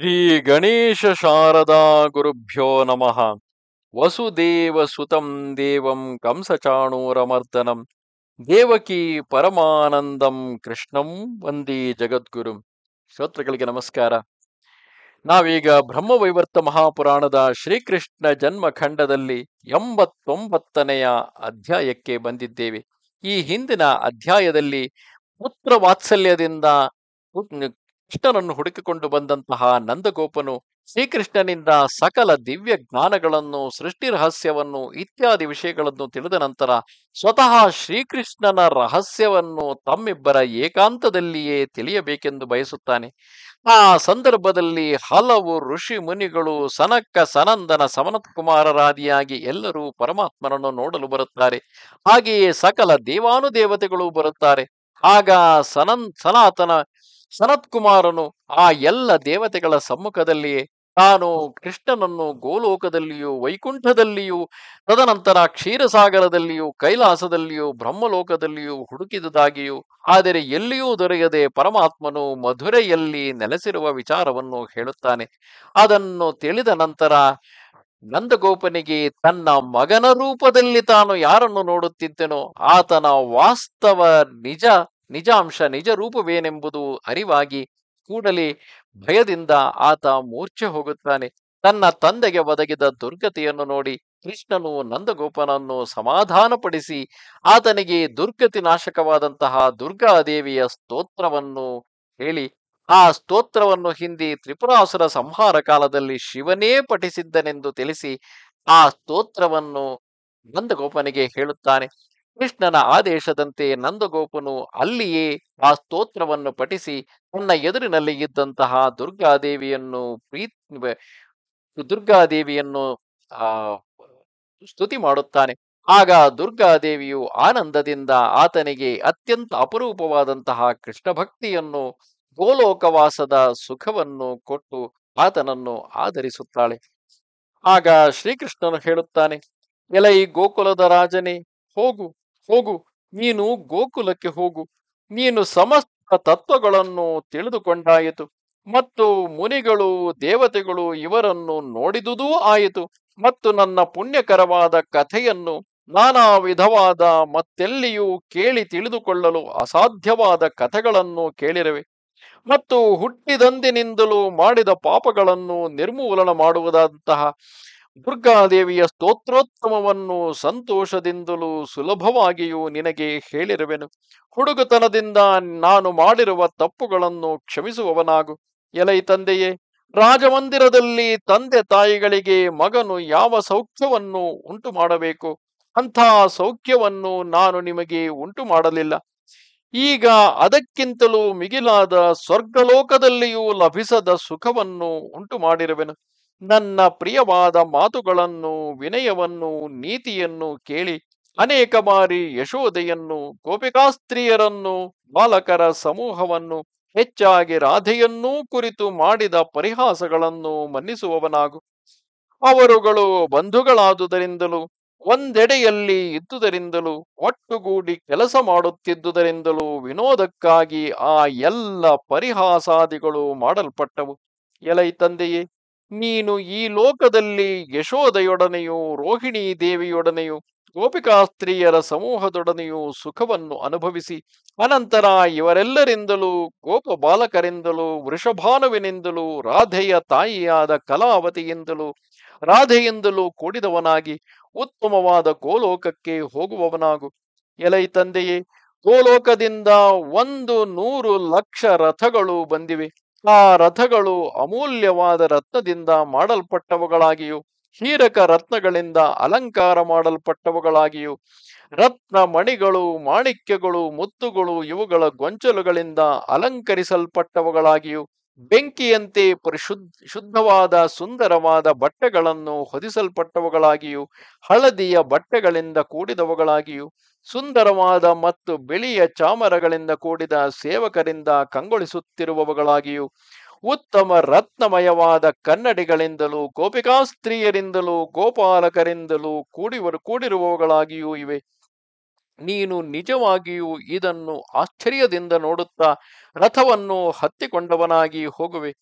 ಶ್ರೀ ಗಣೇಶ ಶಾರದಾ ಗುರುಭ್ಯೋ ನಮಃ ವಸುದೇವ ಸುತಂ ದೇವಂ ಕಂಸಚಾಣೂರಮರ್ದನಂ ದೇವಕಿ ಪರಮಾನಂದಂ ಕೃಷ್ಣಂ ವಂದಿ ಜಗದ್ಗುರು ಶ್ರೋತೃಗಳಿಗೆ ನಮಸ್ಕಾರ ನಾವೀಗ ಬ್ರಹ್ಮವೈವರ್ತ ಮಹಾಪುರಾಣದ ಶ್ರೀಕೃಷ್ಣ ಜನ್ಮಖಂಡದಲ್ಲಿ ಎಂಬತ್ತೊಂಬತ್ತನೆಯ ಅಧ್ಯಾಯಕ್ಕೆ ಬಂದಿದ್ದೇವೆ ಈ ಹಿಂದಿನ ಅಧ್ಯಾಯದಲ್ಲಿ ಪುತ್ರ ವಾತ್ಸಲ್ಯದಿಂದ ಕೃಷ್ಣನನ್ನು ಹುಡುಕಿಕೊಂಡು ಬಂದಂತಹ ನಂದಗೋಪನು ಶ್ರೀಕೃಷ್ಣನಿಂದ ಸಕಲ ದಿವ್ಯ ಜ್ಞಾನಗಳನ್ನು ಸೃಷ್ಟಿ ರಹಸ್ಯವನ್ನು ಇತ್ಯಾದಿ ವಿಷಯಗಳನ್ನು ತಿಳಿದ ನಂತರ ಸ್ವತಃ ಶ್ರೀಕೃಷ್ಣನ ರಹಸ್ಯವನ್ನು ತಮ್ಮಿಬ್ಬರ ಏಕಾಂತದಲ್ಲಿಯೇ ತಿಳಿಯಬೇಕೆಂದು ಬಯಸುತ್ತಾನೆ ಆ ಸಂದರ್ಭದಲ್ಲಿ ಹಲವು ಋಷಿ ಮುನಿಗಳು ಸನಕ್ಕ ಸನಂದನ ಸಮನತ್ ಕುಮಾರರಾದಿಯಾಗಿ ಎಲ್ಲರೂ ಪರಮಾತ್ಮನನ್ನು ನೋಡಲು ಬರುತ್ತಾರೆ ಹಾಗೆಯೇ ಸಕಲ ದೇವಾನುದೇವತೆಗಳು ಬರುತ್ತಾರೆ ಆಗ ಸನನ್ ಸನಾತನ ಸನತ್ ಕುಮಾರನು ಆ ಎಲ್ಲ ದೇವತೆಗಳ ಸಮ್ಮುಖದಲ್ಲಿ ತಾನು ಕೃಷ್ಣನನ್ನು ಗೋಲೋಕದಲ್ಲಿಯೂ ವೈಕುಂಠದಲ್ಲಿಯೂ ತದನಂತರ ಕ್ಷೀರಸಾಗರದಲ್ಲಿಯೂ ಕೈಲಾಸದಲ್ಲಿಯೂ ಬ್ರಹ್ಮಲೋಕದಲ್ಲಿಯೂ ಹುಡುಕಿದುದಾಗಿಯೂ ಆದರೆ ಎಲ್ಲಿಯೂ ದೊರೆಯದೆ ಪರಮಾತ್ಮನು ಮಧುರೆಯಲ್ಲಿ ನೆಲೆಸಿರುವ ವಿಚಾರವನ್ನು ಹೇಳುತ್ತಾನೆ ಅದನ್ನು ತಿಳಿದ ನಂತರ ನಂದಗೋಪನಿಗೆ ತನ್ನ ಮಗನ ರೂಪದಲ್ಲಿ ತಾನು ಯಾರನ್ನು ನೋಡುತ್ತಿದ್ದನೋ ಆತನ ವಾಸ್ತವ ನಿಜ ನಿಜಾಂಶ ನಿಜ ರೂಪವೇನೆಂಬುದು ಅರಿವಾಗಿ ಕೂಡಲೇ ಭಯದಿಂದ ಆತ ಮೂರ್ಛೆ ಹೋಗುತ್ತಾನೆ ತನ್ನ ತಂದೆಗೆ ಒದಗಿದ ದುರ್ಗತಿಯನ್ನು ನೋಡಿ ಕೃಷ್ಣನು ನಂದಗೋಪನನ್ನು ಸಮಾಧಾನಪಡಿಸಿ ಆತನಿಗೆ ದುರ್ಗತಿ ನಾಶಕವಾದಂತಹ ದುರ್ಗಾದೇವಿಯ ಸ್ತೋತ್ರವನ್ನು ಹೇಳಿ ಆ ಸ್ತೋತ್ರವನ್ನು ಹಿಂದಿ ತ್ರಿಪುರಾಸುರ ಸಂಹಾರ ಕಾಲದಲ್ಲಿ ಶಿವನೇ ಪಠಿಸಿದ್ದನೆಂದು ತಿಳಿಸಿ ಆ ಸ್ತೋತ್ರವನ್ನು ನಂದಗೋಪನಿಗೆ ಹೇಳುತ್ತಾನೆ ಕೃಷ್ಣನ ಆದೇಶದಂತೆ ನಂದಗೋಪನು ಅಲ್ಲಿಯೇ ಆ ಸ್ತೋತ್ರವನ್ನು ಪಠಿಸಿ ತನ್ನ ಎದುರಿನಲ್ಲಿ ಇದ್ದಂತಹ ದುರ್ಗಾದೇವಿಯನ್ನು ಪ್ರೀತ್ ದುರ್ಗಾದೇವಿಯನ್ನು ಆ ಸ್ತುತಿ ಮಾಡುತ್ತಾನೆ ಆಗ ದುರ್ಗಾದೇವಿಯು ಆನಂದದಿಂದ ಆತನಿಗೆ ಅತ್ಯಂತ ಅಪರೂಪವಾದಂತಹ ಕೃಷ್ಣ ಭಕ್ತಿಯನ್ನು ಗೋಲೋಕವಾಸದ ಸುಖವನ್ನು ಕೊಟ್ಟು ಆತನನ್ನು ಆಧರಿಸುತ್ತಾಳೆ ಆಗ ಶ್ರೀಕೃಷ್ಣನು ಹೇಳುತ್ತಾನೆ ಎಲ ಈ ಗೋಕುಲದ ರಾಜನೇ ಹೋಗು ಹೋಗು ನೀನು ಗೋಕುಲಕ್ಕೆ ಹೋಗು ನೀನು ಸಮಸ್ತ ತತ್ವಗಳನ್ನು ತಿಳಿದುಕೊಂಡಾಯಿತು ಮತ್ತು ಮುನಿಗಳು ದೇವತೆಗಳು ಇವರನ್ನು ನೋಡಿದುದೂ ಆಯಿತು ಮತ್ತು ನನ್ನ ಪುಣ್ಯಕರವಾದ ಕಥೆಯನ್ನು ನಾನಾ ವಿಧವಾದ ಮತ್ತೆಲ್ಲಿಯೂ ಕೇಳಿ ತಿಳಿದುಕೊಳ್ಳಲು ಅಸಾಧ್ಯವಾದ ಕಥೆಗಳನ್ನು ಕೇಳಿರವೆ ಮತ್ತು ಹುಟ್ಟಿದಂದಿನಿಂದಲೂ ಮಾಡಿದ ಪಾಪಗಳನ್ನು ನಿರ್ಮೂಲನ ಮಾಡುವುದಾದಂತಹ ದುರ್ಗಾದೇವಿಯ ಸ್ತೋತ್ರೋತ್ತಮವನ್ನು ಸಂತೋಷದಿಂದಲೂ ಸುಲಭವಾಗಿಯೂ ನಿನಗೆ ಹೇಳಿರುವೆನು ಹುಡುಗತನದಿಂದ ನಾನು ಮಾಡಿರುವ ತಪ್ಪುಗಳನ್ನು ಕ್ಷಮಿಸುವವನಾಗು ಎಲೈ ತಂದೆಯೇ ರಾಜಮಂದಿರದಲ್ಲಿ ತಂದೆ ತಾಯಿಗಳಿಗೆ ಮಗನು ಯಾವ ಸೌಖ್ಯವನ್ನು ಉಂಟು ಮಾಡಬೇಕು ಅಂಥ ಸೌಖ್ಯವನ್ನು ನಾನು ನಿಮಗೆ ಉಂಟು ಮಾಡಲಿಲ್ಲ ಈಗ ಅದಕ್ಕಿಂತಲೂ ಮಿಗಿಲಾದ ಸ್ವರ್ಗಲೋಕದಲ್ಲಿಯೂ ಲಭಿಸದ ಸುಖವನ್ನು ಉಂಟು ಮಾಡಿರುವೆನು ನನ್ನ ಪ್ರಿಯವಾದ ಮಾತುಗಳನ್ನು ವಿನಯವನ್ನು ನೀತಿಯನ್ನು ಕೇಳಿ ಅನೇಕ ಬಾರಿ ಯಶೋದೆಯನ್ನು ಗೋಪಿಕಾಸ್ತ್ರೀಯರನ್ನು ಬಾಲಕರ ಸಮೂಹವನ್ನು ಹೆಚ್ಚಾಗಿ ರಾಧೆಯನ್ನೂ ಕುರಿತು ಮಾಡಿದ ಪರಿಹಾಸಗಳನ್ನು ಮನ್ನಿಸುವವನಾಗು ಅವರುಗಳು ಬಂಧುಗಳಾದುದರಿಂದಲೂ ಒಂದೆಡೆಯಲ್ಲಿ ಇದ್ದುದರಿಂದಲೂ ಒಟ್ಟುಗೂಡಿ ಕೆಲಸ ಮಾಡುತ್ತಿದ್ದುದರಿಂದಲೂ ವಿನೋದಕ್ಕಾಗಿ ಆ ಎಲ್ಲ ಪರಿಹಾಸಾದಿಗಳು ಮಾಡಲ್ಪಟ್ಟವು ಎಲೈ ತಂದೆಯೇ ನೀನು ಈ ಲೋಕದಲ್ಲಿ ಯಶೋದೆಯೊಡನೆಯೂ ರೋಹಿಣಿ ದೇವಿಯೊಡನೆಯೂ ಗೋಪಿಕಾಸ್ತ್ರೀಯರ ಸಮೂಹದೊಡನೆಯೂ ಸುಖವನ್ನು ಅನುಭವಿಸಿ ಅನಂತರ ಇವರೆಲ್ಲರಿಂದಲೂ ಗೋಪ ಬಾಲಕರಿಂದಲೂ ವೃಷಭಾನುವಿನಿಂದಲೂ ರಾಧೆಯ ತಾಯಿಯಾದ ಕಲಾವತಿಯಿಂದಲೂ ರಾಧೆಯಿಂದಲೂ ಕೂಡಿದವನಾಗಿ ಉತ್ತಮವಾದ ಗೋಲೋಕಕ್ಕೆ ಹೋಗುವವನಾಗು ಎಲೈ ತಂದೆಯೇ ಗೋಲೋಕದಿಂದ ಒಂದು ನೂರು ಲಕ್ಷ ರಥಗಳು ಬಂದಿವೆ ಆ ರಥಗಳು ಅಮೂಲ್ಯವಾದ ರತ್ನದಿಂದ ಮಾಡಲ್ಪಟ್ಟವುಗಳಾಗಿಯೂ ಹೀರಕ ರತ್ನಗಳಿಂದ ಅಲಂಕಾರ ಮಾಡಲ್ಪಟ್ಟವುಗಳಾಗಿಯೂ ರತ್ನ ಮಣಿಗಳು ಮಾಣಿಕ್ಯಗಳು ಮುತ್ತುಗಳು ಇವುಗಳ ಗೊಂಚಲುಗಳಿಂದ ಅಲಂಕರಿಸಲ್ಪಟ್ಟವುಗಳಾಗಿಯೂ ಬೆಂಕಿಯಂತೆ ಪರಿಶುದ್ಧ ಶುದ್ಧವಾದ ಸುಂದರವಾದ ಬಟ್ಟೆಗಳನ್ನು ಹೊದಿಸಲ್ಪಟ್ಟವುಗಳಾಗಿಯೂ ಹಳದಿಯ ಬಟ್ಟೆಗಳಿಂದ ಕೂಡಿದವುಗಳಾಗಿಯೂ ಸುಂದರವಾದ ಮತ್ತು ಬಿಳಿಯ ಚಾಮರಗಳಿಂದ ಕೂಡಿದ ಸೇವಕರಿಂದ ಕಂಗೊಳಿಸುತ್ತಿರುವವುಗಳಾಗಿಯೂ ಉತ್ತಮ ರತ್ನಮಯವಾದ ಕನ್ನಡಿಗಳಿಂದಲೂ ಗೋಪಿಕಾಸ್ತ್ರೀಯರಿಂದಲೂ ಗೋಪಾಲಕರಿಂದಲೂ ಕೂಡಿವರು ಕೂಡಿರುವವುಗಳಾಗಿಯೂ ಇವೆ ನೀನು ನಿಜವಾಗಿಯೂ ಇದನ್ನು ಆಶ್ಚರ್ಯದಿಂದ ನೋಡುತ್ತಾ ರಥವನ್ನು ಹತ್ತಿಕೊಂಡವನಾಗಿ ಹೋಗುವೆ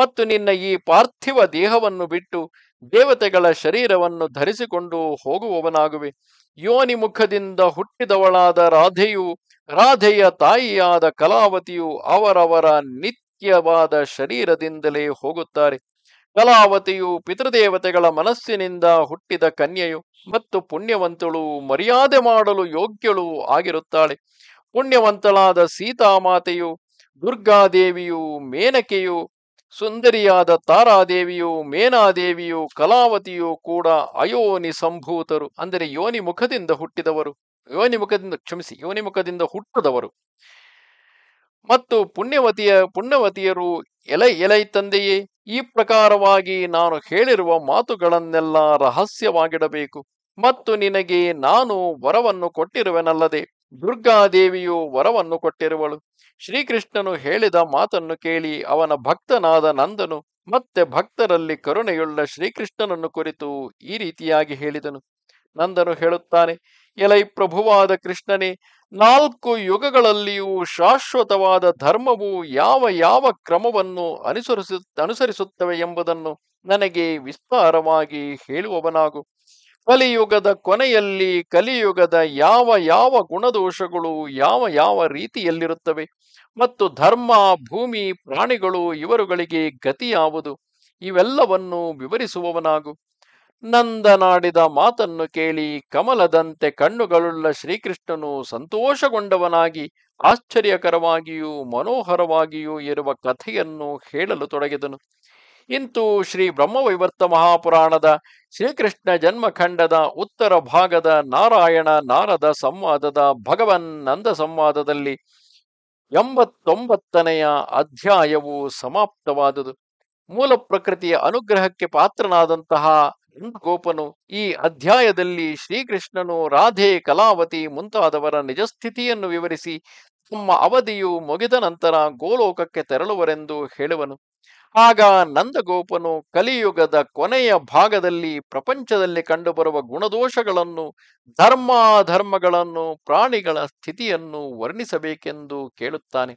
ಮತ್ತು ನಿನ್ನ ಈ ಪಾರ್ಥಿವ ದೇಹವನ್ನು ಬಿಟ್ಟು ದೇವತೆಗಳ ಶರೀರವನ್ನು ಧರಿಸಿಕೊಂಡು ಹೋಗುವವನಾಗುವೆ ಯೋನಿ ಮುಖದಿಂದ ಹುಟ್ಟಿದವಳಾದ ರಾಧೆಯು ರಾಧೆಯ ತಾಯಿಯಾದ ಕಲಾವತಿಯು ಅವರವರ ನಿತ್ಯವಾದ ಶರೀರದಿಂದಲೇ ಹೋಗುತ್ತಾರೆ ಕಲಾವತಿಯು ಪಿತೃದೇವತೆಗಳ ಮನಸ್ಸಿನಿಂದ ಹುಟ್ಟಿದ ಕನ್ಯೆಯು ಮತ್ತು ಪುಣ್ಯವಂತಳು ಮರ್ಯಾದೆ ಮಾಡಲು ಯೋಗ್ಯಳು ಆಗಿರುತ್ತಾಳೆ ಪುಣ್ಯವಂತಳಾದ ಸೀತಾಮಾತೆಯು ದುರ್ಗಾದೇವಿಯು ಮೇನಕೆಯು ಸುಂದರಿಯಾದ ತಾರಾದೇವಿಯು ಮೇನಾದೇವಿಯು ಕಲಾವತಿಯು ಕೂಡ ಅಯೋನಿ ಸಂಭೂತರು ಅಂದರೆ ಯೋನಿ ಮುಖದಿಂದ ಹುಟ್ಟಿದವರು ಯೋನಿ ಮುಖದಿಂದ ಕ್ಷಮಿಸಿ ಯೋನಿ ಮುಖದಿಂದ ಹುಟ್ಟಿದವರು ಮತ್ತು ಪುಣ್ಯವತಿಯ ಪುಣ್ಯವತಿಯರು ಎಲೆ ಎಲೈ ತಂದೆಯೇ ಈ ಪ್ರಕಾರವಾಗಿ ನಾನು ಹೇಳಿರುವ ಮಾತುಗಳನ್ನೆಲ್ಲ ರಹಸ್ಯವಾಗಿಡಬೇಕು ಮತ್ತು ನಿನಗೆ ನಾನು ವರವನ್ನು ಕೊಟ್ಟಿರುವೆನಲ್ಲದೆ ದುರ್ಗಾದೇವಿಯು ವರವನ್ನು ಕೊಟ್ಟಿರುವಳು ಶ್ರೀಕೃಷ್ಣನು ಹೇಳಿದ ಮಾತನ್ನು ಕೇಳಿ ಅವನ ಭಕ್ತನಾದ ನಂದನು ಮತ್ತೆ ಭಕ್ತರಲ್ಲಿ ಕರುಣೆಯುಳ್ಳ ಶ್ರೀಕೃಷ್ಣನನ್ನು ಕುರಿತು ಈ ರೀತಿಯಾಗಿ ಹೇಳಿದನು ನಂದನು ಹೇಳುತ್ತಾನೆ ಎಲೈ ಪ್ರಭುವಾದ ಕೃಷ್ಣನೇ ನಾಲ್ಕು ಯುಗಗಳಲ್ಲಿಯೂ ಶಾಶ್ವತವಾದ ಧರ್ಮವು ಯಾವ ಯಾವ ಕ್ರಮವನ್ನು ಅನುಸರಿಸ ಅನುಸರಿಸುತ್ತವೆ ಎಂಬುದನ್ನು ನನಗೆ ವಿಸ್ತಾರವಾಗಿ ಹೇಳುವವನಾಗು ಕಲಿಯುಗದ ಕೊನೆಯಲ್ಲಿ ಕಲಿಯುಗದ ಯಾವ ಯಾವ ಗುಣದೋಷಗಳು ಯಾವ ಯಾವ ರೀತಿಯಲ್ಲಿರುತ್ತವೆ ಮತ್ತು ಧರ್ಮ ಭೂಮಿ ಪ್ರಾಣಿಗಳು ಇವರುಗಳಿಗೆ ಗತಿಯಾವುದು ಇವೆಲ್ಲವನ್ನು ವಿವರಿಸುವವನಾಗು ನಂದನಾಡಿದ ಮಾತನ್ನು ಕೇಳಿ ಕಮಲದಂತೆ ಕಣ್ಣುಗಳುಳ್ಳ ಶ್ರೀಕೃಷ್ಣನು ಸಂತೋಷಗೊಂಡವನಾಗಿ ಆಶ್ಚರ್ಯಕರವಾಗಿಯೂ ಮನೋಹರವಾಗಿಯೂ ಇರುವ ಕಥೆಯನ್ನು ಹೇಳಲು ತೊಡಗಿದನು ಇಂತೂ ಶ್ರೀ ಬ್ರಹ್ಮವೈವರ್ತ ಮಹಾಪುರಾಣದ ಶ್ರೀಕೃಷ್ಣ ಜನ್ಮಖಂಡದ ಉತ್ತರ ಭಾಗದ ನಾರಾಯಣ ನಾರದ ಸಂವಾದದ ಭಗವನ್ ನಂದ ಸಂವಾದದಲ್ಲಿ ಎಂಬತ್ತೊಂಬತ್ತನೆಯ ಅಧ್ಯಾಯವು ಸಮಾಪ್ತವಾದುದು ಮೂಲ ಪ್ರಕೃತಿಯ ಅನುಗ್ರಹಕ್ಕೆ ಪಾತ್ರನಾದಂತಹ ಗೋಪನು ಈ ಅಧ್ಯಾಯದಲ್ಲಿ ಶ್ರೀಕೃಷ್ಣನು ರಾಧೆ ಕಲಾವತಿ ಮುಂತಾದವರ ನಿಜಸ್ಥಿತಿಯನ್ನು ವಿವರಿಸಿ ತಮ್ಮ ಅವಧಿಯು ಮುಗಿದ ನಂತರ ಗೋಲೋಕಕ್ಕೆ ತೆರಳುವರೆಂದು ಹೇಳುವನು ಆಗ ನಂದಗೋಪನು ಕಲಿಯುಗದ ಕೊನೆಯ ಭಾಗದಲ್ಲಿ ಪ್ರಪಂಚದಲ್ಲಿ ಕಂಡುಬರುವ ಗುಣದೋಷಗಳನ್ನು ಧರ್ಮಾಧರ್ಮಗಳನ್ನು ಪ್ರಾಣಿಗಳ ಸ್ಥಿತಿಯನ್ನು ವರ್ಣಿಸಬೇಕೆಂದು ಕೇಳುತ್ತಾನೆ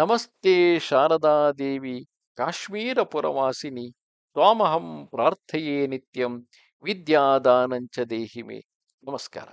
ನಮಸ್ತೆ ಶಾರದಾದೇವಿ ಕಾಶ್ಮೀರ ಪುರವಾಸಿನಿ ತ್ವಾಮಹಂ ಪ್ರಾರ್ಥೆಯೇ ನಿತ್ಯಂ ವಿದ್ಯಾದಾನಂಚ ದೇಹಿಮೆ ನಮಸ್ಕಾರ